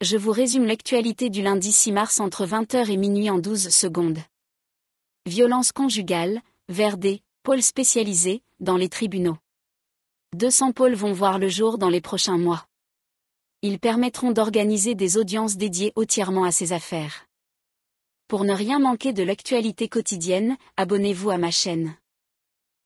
je vous résume l'actualité du lundi 6 mars entre 20h et minuit en 12 secondes. Violence conjugale, Verdé, pôle spécialisé, dans les tribunaux. 200 pôles vont voir le jour dans les prochains mois. Ils permettront d'organiser des audiences dédiées entièrement à ces affaires. Pour ne rien manquer de l'actualité quotidienne, abonnez-vous à ma chaîne.